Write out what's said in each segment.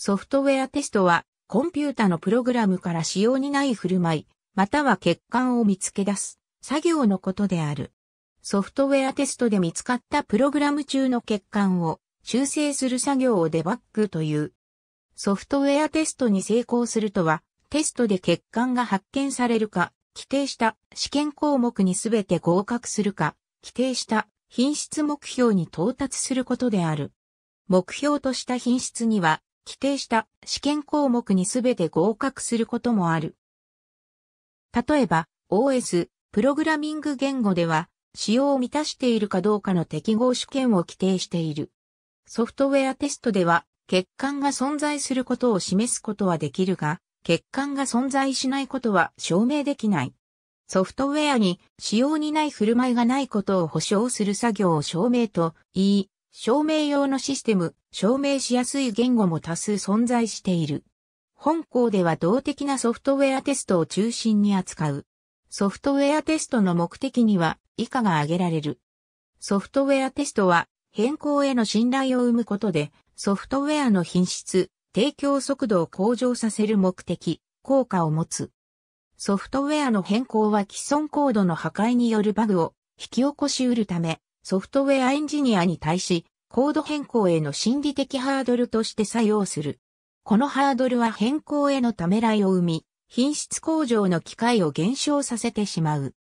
ソフトウェアテストは、コンピュータのプログラムから使用にない振る舞い、または欠陥を見つけ出す、作業のことである。ソフトウェアテストで見つかったプログラム中の欠陥を修正する作業をデバッグという。ソフトウェアテストに成功するとは、テストで欠陥が発見されるか、規定した試験項目にすべて合格するか、規定した品質目標に到達することである。目標とした品質には、規定した試験項目にすべて合格することもある。例えば、OS、プログラミング言語では、使用を満たしているかどうかの適合試験を規定している。ソフトウェアテストでは、欠陥が存在することを示すことはできるが、欠陥が存在しないことは証明できない。ソフトウェアに使用にない振る舞いがないことを保証する作業を証明と言い、証明用のシステム、証明しやすい言語も多数存在している。本校では動的なソフトウェアテストを中心に扱う。ソフトウェアテストの目的には以下が挙げられる。ソフトウェアテストは変更への信頼を生むことでソフトウェアの品質、提供速度を向上させる目的、効果を持つ。ソフトウェアの変更は既存コードの破壊によるバグを引き起こし得るため、ソフトウェアエンジニアに対し、コード変更への心理的ハードルとして作用する。このハードルは変更へのためらいを生み、品質向上の機会を減少させてしまう。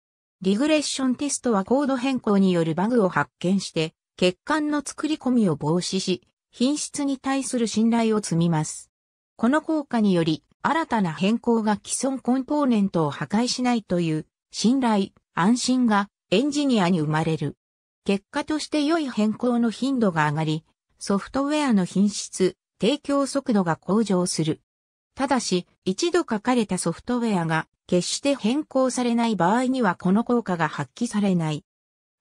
リグレッションテストはコード変更によるバグを発見して、欠陥の作り込みを防止し、品質に対する信頼を積みます。この効果により、新たな変更が既存コンポーネントを破壊しないという、信頼、安心がエンジニアに生まれる。結果として良い変更の頻度が上がり、ソフトウェアの品質、提供速度が向上する。ただし、一度書かれたソフトウェアが決して変更されない場合にはこの効果が発揮されない。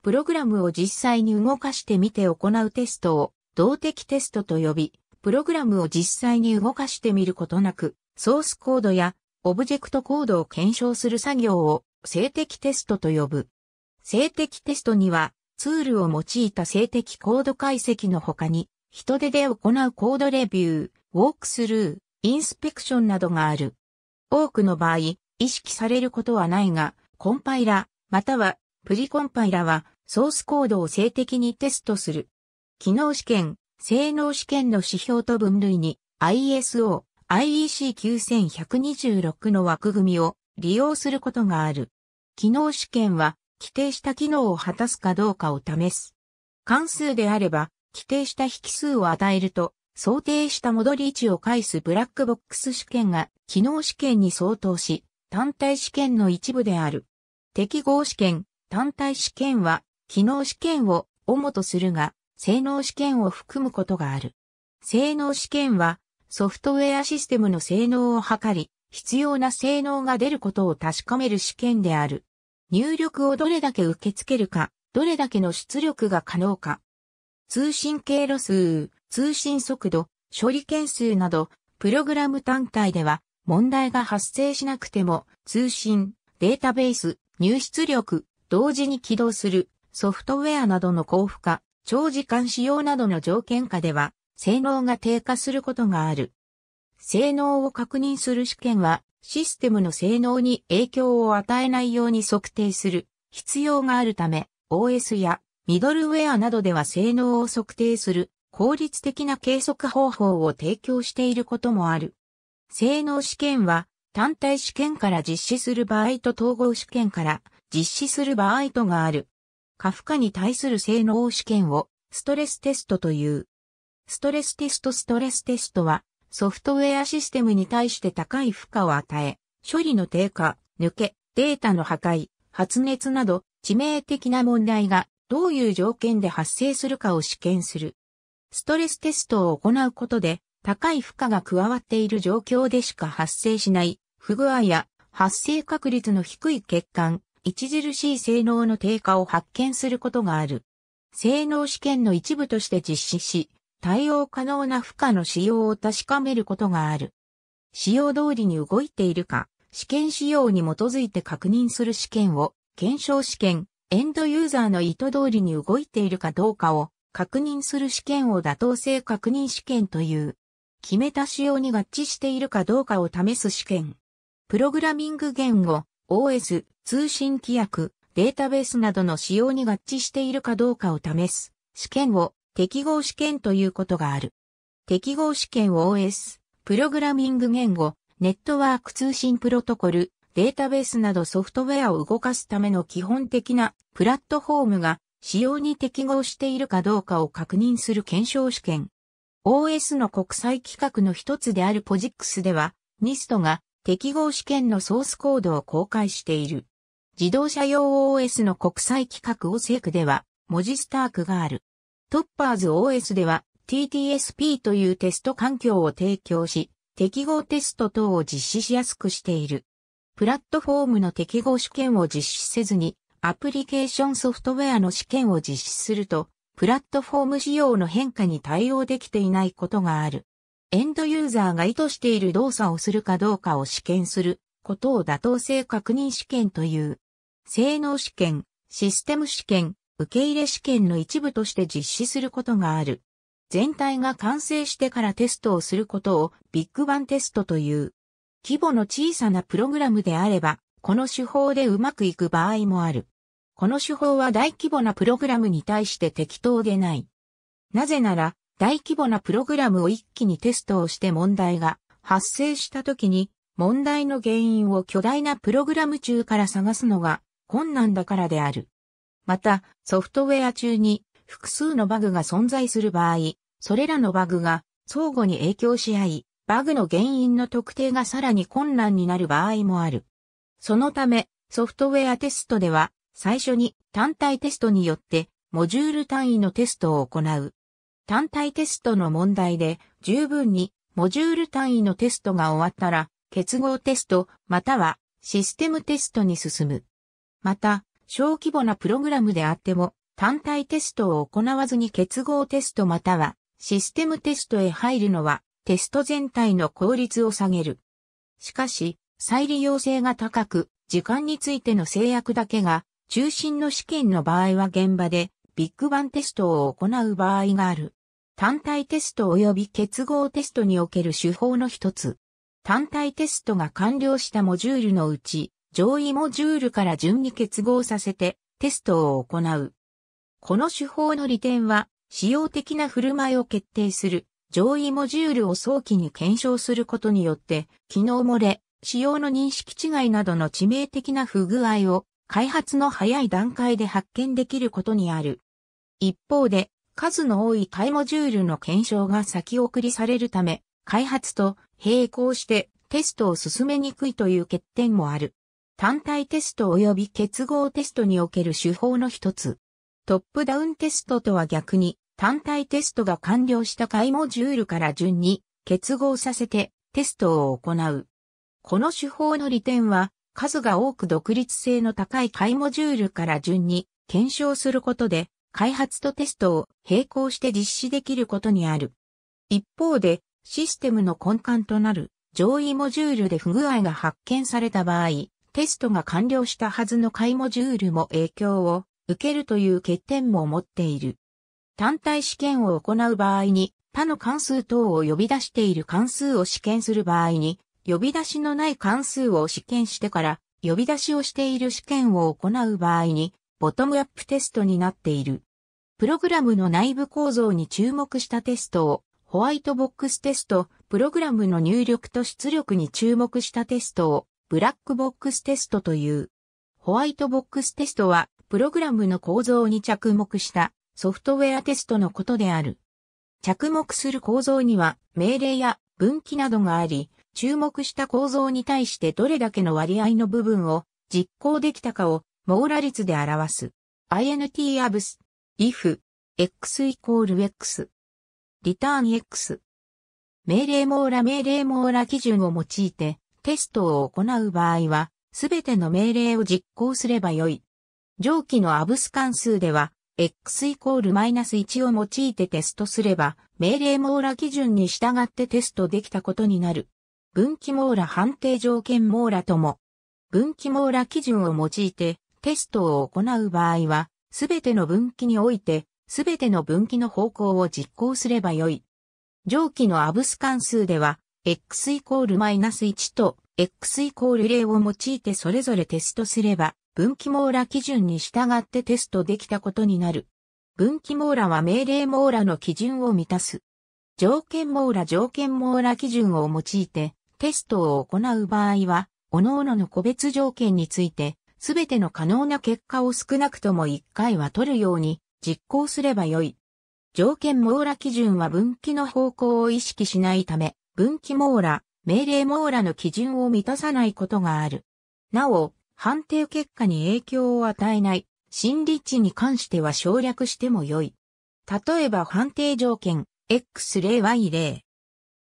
プログラムを実際に動かしてみて行うテストを動的テストと呼び、プログラムを実際に動かしてみることなく、ソースコードやオブジェクトコードを検証する作業を性的テストと呼ぶ。性的テストにはツールを用いた静的コード解析の他に、人手で行うコードレビュー、ウォークスルー、インスペクションなどがある。多くの場合、意識されることはないが、コンパイラ、またはプリコンパイラはソースコードを静的にテストする。機能試験、性能試験の指標と分類に ISO、IEC9126 の枠組みを利用することがある。機能試験は規定した機能を果たすかどうかを試す。関数であれば、規定した引数を与えると、想定した戻り位置を返すブラックボックス試験が機能試験に相当し、単体試験の一部である。適合試験、単体試験は、機能試験を主とするが、性能試験を含むことがある。性能試験は、ソフトウェアシステムの性能を測り、必要な性能が出ることを確かめる試験である。入力をどれだけ受け付けるか、どれだけの出力が可能か。通信経路数、通信速度、処理件数など、プログラム単体では問題が発生しなくても、通信、データベース、入出力、同時に起動する、ソフトウェアなどの交付化、長時間使用などの条件下では、性能が低下することがある。性能を確認する試験は、システムの性能に影響を与えないように測定する必要があるため、OS やミドルウェアなどでは性能を測定する効率的な計測方法を提供していることもある。性能試験は単体試験から実施する場合と統合試験から実施する場合とがある。過負荷に対する性能試験をストレステストという。ストレステストストレステストはソフトウェアシステムに対して高い負荷を与え、処理の低下、抜け、データの破壊、発熱など致命的な問題がどういう条件で発生するかを試験する。ストレステストを行うことで高い負荷が加わっている状況でしか発生しない不具合や発生確率の低い欠陥、著しい性能の低下を発見することがある。性能試験の一部として実施し、対応可能な負荷の使用を確かめることがある。使用通りに動いているか、試験仕様に基づいて確認する試験を、検証試験、エンドユーザーの意図通りに動いているかどうかを確認する試験を妥当性確認試験という、決めた仕様に合致しているかどうかを試す試験。プログラミング言語、OS、通信規約、データベースなどの仕様に合致しているかどうかを試す試験を適合試験ということがある。適合試験 OS、プログラミング言語、ネットワーク通信プロトコル、データベースなどソフトウェアを動かすための基本的なプラットフォームが使用に適合しているかどうかを確認する検証試験。OS の国際規格の一つである POSIX では、NIST が適合試験のソースコードを公開している。自動車用 OS の国際規格 OSEC では、文字スタークがある。トッパーズ OS では TTSP というテスト環境を提供し、適合テスト等を実施しやすくしている。プラットフォームの適合試験を実施せずに、アプリケーションソフトウェアの試験を実施すると、プラットフォーム仕様の変化に対応できていないことがある。エンドユーザーが意図している動作をするかどうかを試験することを妥当性確認試験という。性能試験、システム試験、受入試験の一部として実施することがある。全体が完成してからテストをすることをビッグバンテストという。規模の小さなプログラムであれば、この手法でうまくいく場合もある。この手法は大規模なプログラムに対して適当でない。なぜなら、大規模なプログラムを一気にテストをして問題が発生した時に、問題の原因を巨大なプログラム中から探すのが困難だからである。また、ソフトウェア中に複数のバグが存在する場合、それらのバグが相互に影響し合い、バグの原因の特定がさらに困難になる場合もある。そのため、ソフトウェアテストでは、最初に単体テストによって、モジュール単位のテストを行う。単体テストの問題で、十分にモジュール単位のテストが終わったら、結合テスト、またはシステムテストに進む。また、小規模なプログラムであっても、単体テストを行わずに結合テストまたはシステムテストへ入るのはテスト全体の効率を下げる。しかし、再利用性が高く、時間についての制約だけが、中心の試験の場合は現場でビッグバンテストを行う場合がある。単体テスト及び結合テストにおける手法の一つ。単体テストが完了したモジュールのうち、上位モジュールから順に結合させてテストを行う。この手法の利点は、使用的な振る舞いを決定する上位モジュールを早期に検証することによって、機能漏れ、使用の認識違いなどの致命的な不具合を開発の早い段階で発見できることにある。一方で、数の多い対モジュールの検証が先送りされるため、開発と並行してテストを進めにくいという欠点もある。単体テスト及び結合テストにおける手法の一つ。トップダウンテストとは逆に、単体テストが完了した回モジュールから順に結合させてテストを行う。この手法の利点は、数が多く独立性の高い回モジュールから順に検証することで、開発とテストを並行して実施できることにある。一方で、システムの根幹となる上位モジュールで不具合が発見された場合、テストが完了したはずの回モジュールも影響を受けるという欠点も持っている。単体試験を行う場合に、他の関数等を呼び出している関数を試験する場合に、呼び出しのない関数を試験してから、呼び出しをしている試験を行う場合に、ボトムアップテストになっている。プログラムの内部構造に注目したテストを、ホワイトボックステスト、プログラムの入力と出力に注目したテストを、ブラックボックステストという。ホワイトボックステストは、プログラムの構造に着目したソフトウェアテストのことである。着目する構造には命令や分岐などがあり、注目した構造に対してどれだけの割合の部分を実行できたかを網羅率で表す。int abs, if, x イコール x, return x。命令網羅命令網羅基準を用いてテストを行う場合は、すべての命令を実行すればよい。上記のアブス関数では、x イコールマイナス1を用いてテストすれば、命令網羅基準に従ってテストできたことになる。分岐網羅判定条件網羅とも、分岐網羅基準を用いてテストを行う場合は、すべての分岐において、すべての分岐の方向を実行すればよい。上記のアブス関数では、x イコールマイナス1と x イコール0を用いてそれぞれテストすれば、分岐網羅基準に従ってテストできたことになる。分岐網羅は命令網羅の基準を満たす。条件網羅条件網羅基準を用いてテストを行う場合は、各々の個別条件について、すべての可能な結果を少なくとも1回は取るように実行すればよい。条件網羅基準は分岐の方向を意識しないため、分岐網羅、命令網羅の基準を満たさないことがある。なお、判定結果に影響を与えない、心理値に関しては省略しても良い。例えば判定条件、X 例 Y 例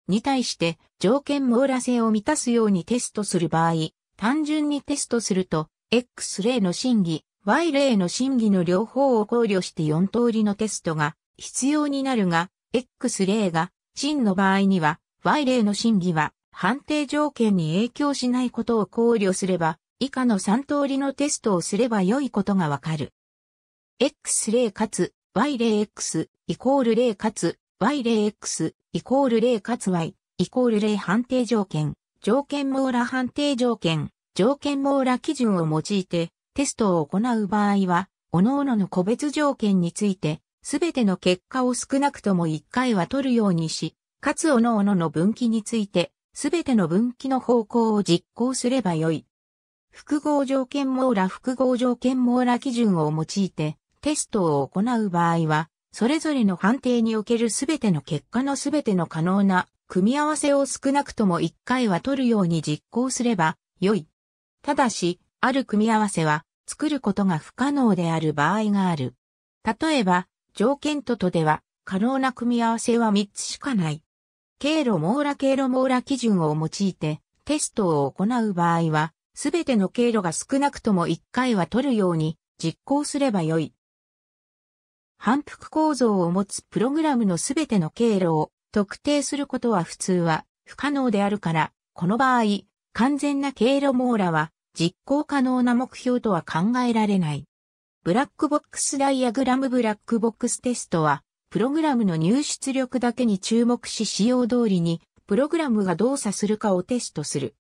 に対して条件網羅性を満たすようにテストする場合、単純にテストすると、X 例の審議、Y 例の審議の両方を考慮して4通りのテストが必要になるが、X 例が真の場合には Y 例の審議は、判定条件に影響しないことを考慮すれば、以下の3通りのテストをすれば良いことがわかる。X 例かつ Y 例 X イコール例かつ Y 例 X イコール例かつ Y イコール例判定条件、条件網羅判定条件、条件網羅基準を用いてテストを行う場合は、各々の個別条件について、すべての結果を少なくとも1回は取るようにし、かつ各々の分岐について、すべての分岐の方向を実行すればよい。複合条件網羅複合条件網羅基準を用いて、テストを行う場合は、それぞれの判定におけるすべての結果のすべての可能な組み合わせを少なくとも1回は取るように実行すればよい。ただし、ある組み合わせは作ることが不可能である場合がある。例えば、条件ととでは可能な組み合わせは3つしかない。経路網羅経路網羅基準を用いてテストを行う場合は、すべての経路が少なくとも1回は取るように実行すればよい。反復構造を持つプログラムのすべての経路を特定することは普通は不可能であるから、この場合、完全な経路網羅は実行可能な目標とは考えられない。ブラックボックスダイアグラムブラックボックステストはプログラムの入出力だけに注目し仕様通りに、プログラムが動作するかをテストする。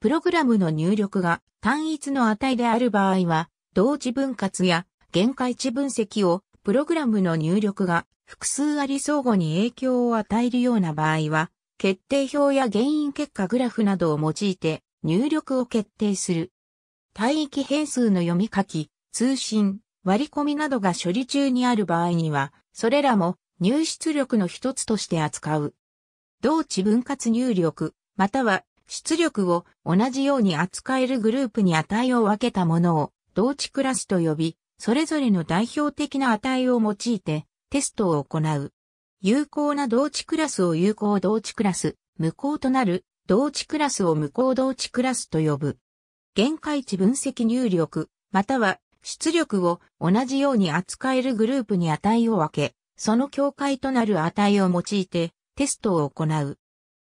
プログラムの入力が単一の値である場合は、同値分割や限界値分析を、プログラムの入力が複数あり相互に影響を与えるような場合は、決定表や原因結果グラフなどを用いて入力を決定する。帯域変数の読み書き、通信、割り込みなどが処理中にある場合には、それらも入出力の一つとして扱う。同値分割入力、または出力を同じように扱えるグループに値を分けたものを同値クラスと呼び、それぞれの代表的な値を用いてテストを行う。有効な同値クラスを有効同値クラス、無効となる同値クラスを無効同値クラスと呼ぶ。限界値分析入力、または出力を同じように扱えるグループに値を分け、その境界となる値を用いてテストを行う。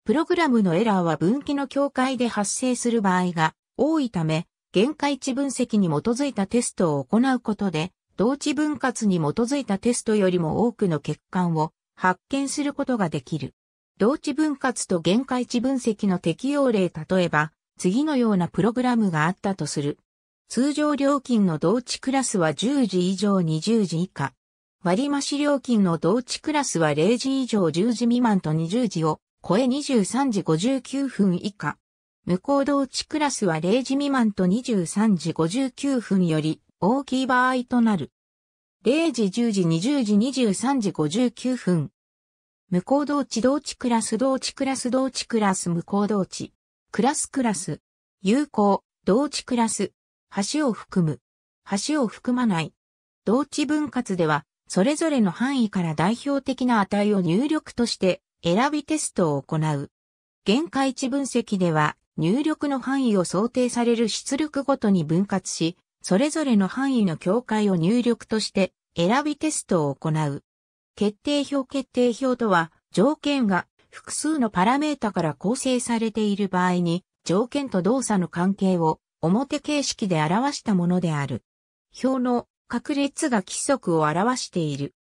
プログラムのエラーは分岐の境界で発生する場合が多いため、限界値分析に基づいたテストを行うことで、同値分割に基づいたテストよりも多くの欠陥を発見することができる。同値分割と限界値分析の適用例例えば、次のようなプログラムがあったとする。通常料金の同値クラスは10時以上20時以下。割増料金の同値クラスは0時以上10時未満と20時を超え23時59分以下。無効同値クラスは0時未満と23時59分より大きい場合となる。0時、10時、20時、23時59分。無効同値同値クラス同値クラス同値クラス無効同値。クラスクラス。有効同値クラス。橋を含む、橋を含まない。同値分割では、それぞれの範囲から代表的な値を入力として選びテストを行う。限界値分析では、入力の範囲を想定される出力ごとに分割し、それぞれの範囲の境界を入力として選びテストを行う。決定表決定表とは、条件が複数のパラメータから構成されている場合に、条件と動作の関係を表形式で表したものである。表の確率が規則を表している。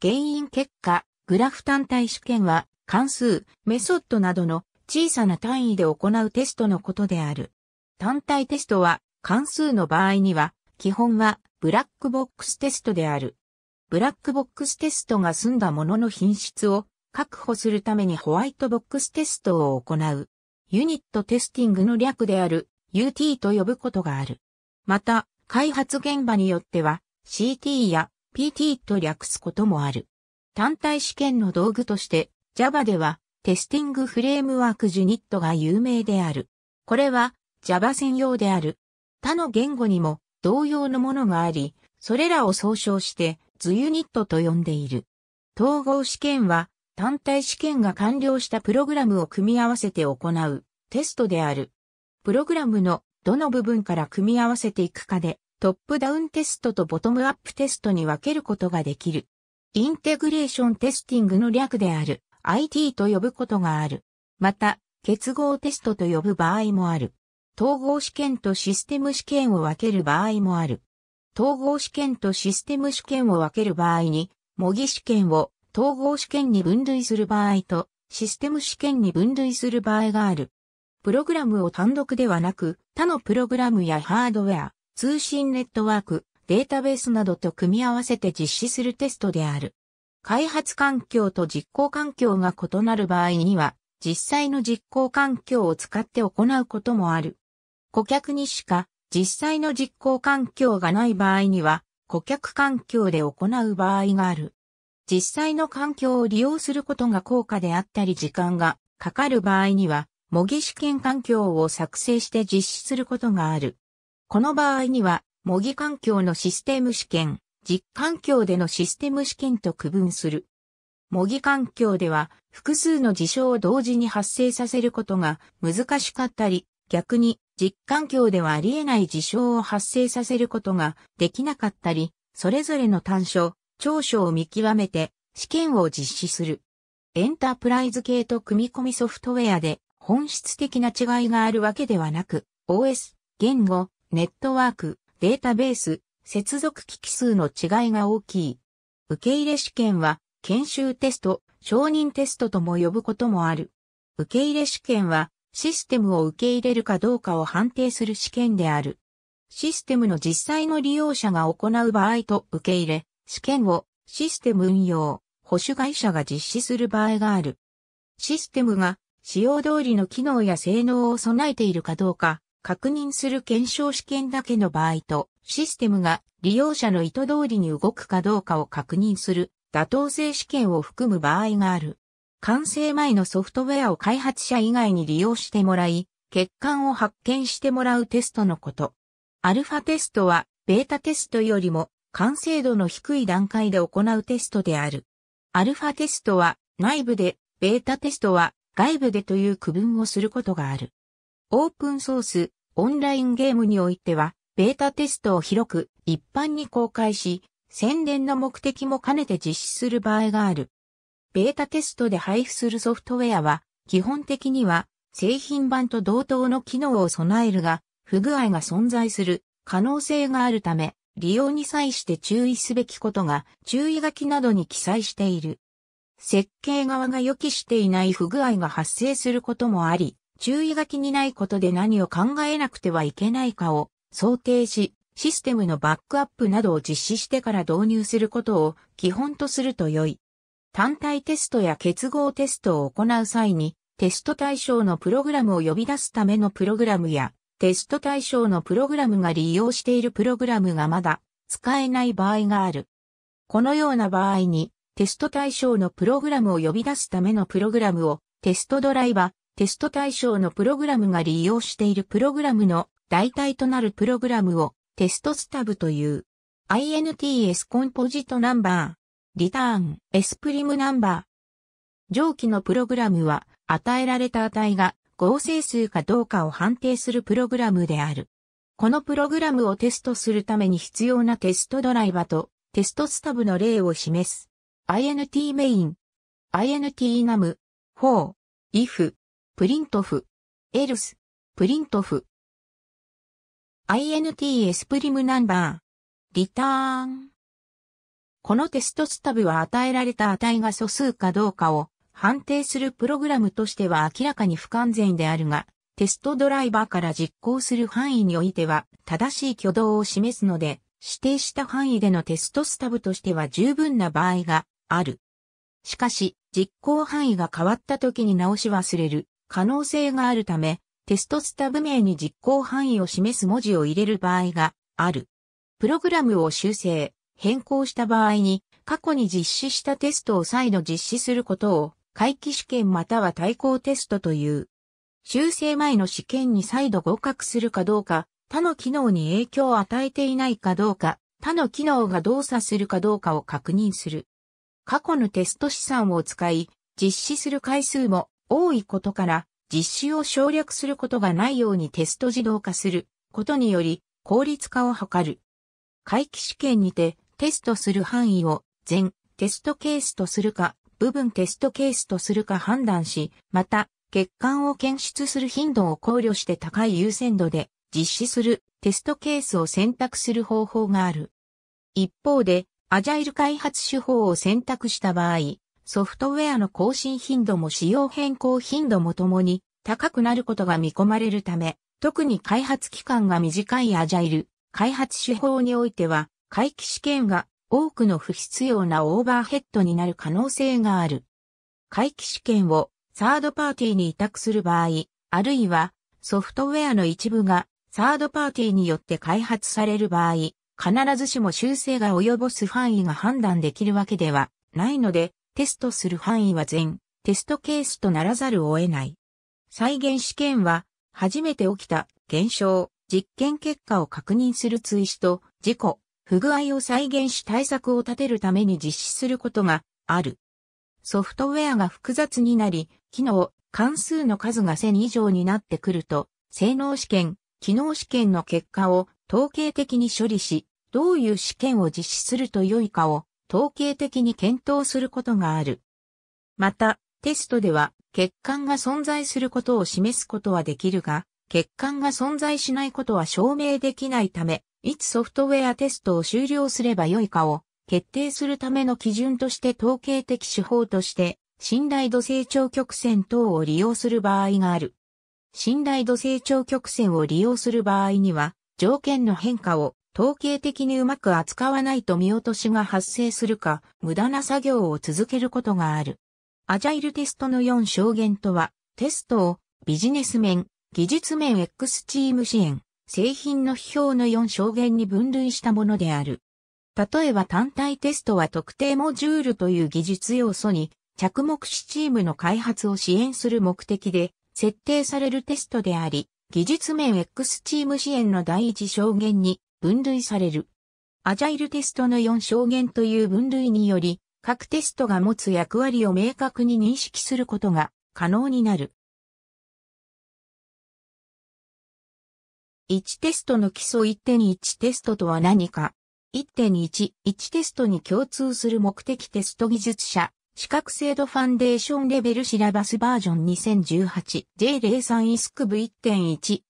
原因結果、グラフ単体試験は関数、メソッドなどの小さな単位で行うテストのことである。単体テストは関数の場合には基本はブラックボックステストである。ブラックボックステストが済んだものの品質を確保するためにホワイトボックステストを行う。ユニットテスティングの略である UT と呼ぶことがある。また、開発現場によっては CT や PT と略すこともある。単体試験の道具として Java ではテスティングフレームワークジュニットが有名である。これは Java 専用である。他の言語にも同様のものがあり、それらを総称して図ユニットと呼んでいる。統合試験は単体試験が完了したプログラムを組み合わせて行うテストである。プログラムのどの部分から組み合わせていくかで、トップダウンテストとボトムアップテストに分けることができる。インテグレーションテスティングの略である IT と呼ぶことがある。また、結合テストと呼ぶ場合もある。統合試験とシステム試験を分ける場合もある。統合試験とシステム試験を分ける場合に、模擬試験を統合試験に分類する場合と、システム試験に分類する場合がある。プログラムを単独ではなく、他のプログラムやハードウェア、通信ネットワーク、データベースなどと組み合わせて実施するテストである。開発環境と実行環境が異なる場合には、実際の実行環境を使って行うこともある。顧客にしか実際の実行環境がない場合には、顧客環境で行う場合がある。実際の環境を利用することが高価であったり時間がかかる場合には、模擬試験環境を作成して実施することがある。この場合には、模擬環境のシステム試験、実環境でのシステム試験と区分する。模擬環境では複数の事象を同時に発生させることが難しかったり、逆に実環境ではあり得ない事象を発生させることができなかったり、それぞれの短所、長所を見極めて試験を実施する。エンタープライズ系と組み込みソフトウェアで本質的な違いがあるわけではなく、OS、言語、ネットワーク、データベース、接続機器数の違いが大きい。受け入れ試験は、研修テスト、承認テストとも呼ぶこともある。受け入れ試験は、システムを受け入れるかどうかを判定する試験である。システムの実際の利用者が行う場合と受け入れ、試験をシステム運用、保守会社が実施する場合がある。システムが使用通りの機能や性能を備えているかどうか、確認する検証試験だけの場合と、システムが利用者の意図通りに動くかどうかを確認する妥当性試験を含む場合がある。完成前のソフトウェアを開発者以外に利用してもらい、欠陥を発見してもらうテストのこと。アルファテストは、ベータテストよりも完成度の低い段階で行うテストである。アルファテストは内部で、ベータテストは外部でという区分をすることがある。オープンソース、オンラインゲームにおいては、ベータテストを広く一般に公開し、宣伝の目的も兼ねて実施する場合がある。ベータテストで配布するソフトウェアは、基本的には製品版と同等の機能を備えるが、不具合が存在する可能性があるため、利用に際して注意すべきことが注意書きなどに記載している。設計側が予期していない不具合が発生することもあり、注意書きにないことで何を考えなくてはいけないかを想定し、システムのバックアップなどを実施してから導入することを基本とすると良い。単体テストや結合テストを行う際に、テスト対象のプログラムを呼び出すためのプログラムや、テスト対象のプログラムが利用しているプログラムがまだ使えない場合がある。このような場合に、テスト対象のプログラムを呼び出すためのプログラムをテストドライー、テスト対象のプログラムが利用しているプログラムの代替となるプログラムをテストスタブという INTS コンポジットナンバーリターンエスプリムナンバー上記のプログラムは与えられた値が合成数かどうかを判定するプログラムである。このプログラムをテストするために必要なテストドライバとテストスタブの例を示す。INT メイン、INT ナム、4、if、プリント f else、プリント f INTS プリムナンバー、リターン。このテストスタブは与えられた値が素数かどうかを判定するプログラムとしては明らかに不完全であるが、テストドライバーから実行する範囲においては正しい挙動を示すので、指定した範囲でのテストスタブとしては十分な場合がある。しかし、実行範囲が変わった時に直し忘れる可能性があるため、テストスタブ名に実行範囲を示す文字を入れる場合がある。プログラムを修正、変更した場合に、過去に実施したテストを再度実施することを、回帰試験または対抗テストという。修正前の試験に再度合格するかどうか、他の機能に影響を与えていないかどうか、他の機能が動作するかどうかを確認する。過去のテスト資産を使い、実施する回数も多いことから、実施を省略することがないようにテスト自動化することにより効率化を図る。回帰試験にてテストする範囲を全テストケースとするか部分テストケースとするか判断し、また欠陥を検出する頻度を考慮して高い優先度で実施するテストケースを選択する方法がある。一方でアジャイル開発手法を選択した場合、ソフトウェアの更新頻度も仕様変更頻度もともに高くなることが見込まれるため、特に開発期間が短いアジャイル開発手法においては、回帰試験が多くの不必要なオーバーヘッドになる可能性がある。回帰試験をサードパーティーに委託する場合、あるいはソフトウェアの一部がサードパーティーによって開発される場合、必ずしも修正が及ぼす範囲が判断できるわけではないので、テストする範囲は全テストケースとならざるを得ない。再現試験は、初めて起きた現象、実験結果を確認する追試と、事故、不具合を再現し対策を立てるために実施することがある。ソフトウェアが複雑になり、機能、関数の数が1000以上になってくると、性能試験、機能試験の結果を統計的に処理し、どういう試験を実施すると良いかを統計的に検討することがある。また、テストでは欠陥が存在することを示すことはできるが、欠陥が存在しないことは証明できないため、いつソフトウェアテストを終了すれば良いかを決定するための基準として統計的手法として、信頼度成長曲線等を利用する場合がある。信頼度成長曲線を利用する場合には、条件の変化を統計的にうまく扱わないと見落としが発生するか、無駄な作業を続けることがある。アジャイルテストの4証言とは、テストをビジネス面、技術面 X チーム支援、製品の批評の4証言に分類したものである。例えば単体テストは特定モジュールという技術要素に着目しチームの開発を支援する目的で設定されるテストであり、技術面 X チーム支援の第一証言に分類される。アジャイルテストの4証言という分類により、各テストが持つ役割を明確に認識することが可能になる。1テストの基礎1.1テストとは何か。1.11テストに共通する目的テスト技術者、資格制度ファンデーションレベルシラバスバージョン 2018J03 イスクブ1.11テ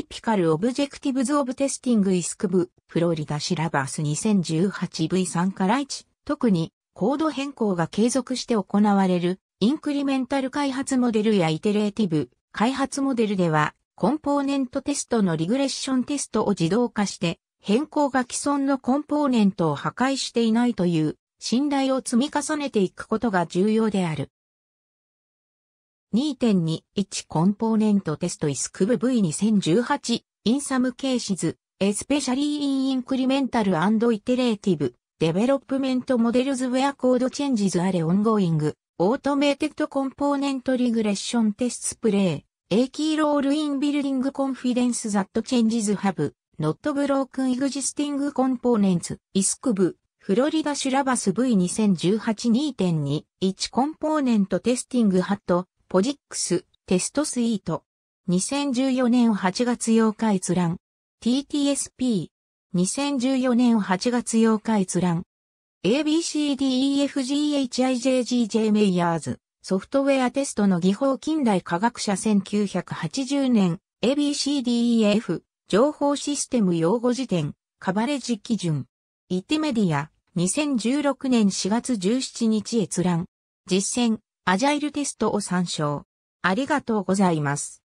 ィピカルオブジェクティブズオブテスティングイスクブフロリダシラバス 2018V3 から1特にコード変更が継続して行われるインクリメンタル開発モデルやイテレーティブ開発モデルではコンポーネントテストのリグレッションテストを自動化して変更が既存のコンポーネントを破壊していないという信頼を積み重ねていくことが重要である。2.21コンポーネントテストイスクブ V2018 インサムケーシズエスペシャリーインクリメンタルアンドイテレーティブデベロップメントモデルズウェアコードチェンジズアレオンゴイングオートメーテッドコンポーネントリグレッションテスプレイ A キーロールインビルディングコンフィデンスザットチェンジズハブ Not Broken Existing Components ISCB フロリダシュラバス V2018-2.2.1 コンポーネントテスティングハット、ポジックス、テストスイート。2014年8月8日閲覧。TTSP。2014年8月8日閲覧。ABCDEFGHIJGJ メイヤーズ。ソフトウェアテストの技法近代科学者1980年。ABCDEF。情報システム用語辞典。カバレジ基準。イティメディア。2016年4月17日閲覧。実践、アジャイルテストを参照。ありがとうございます。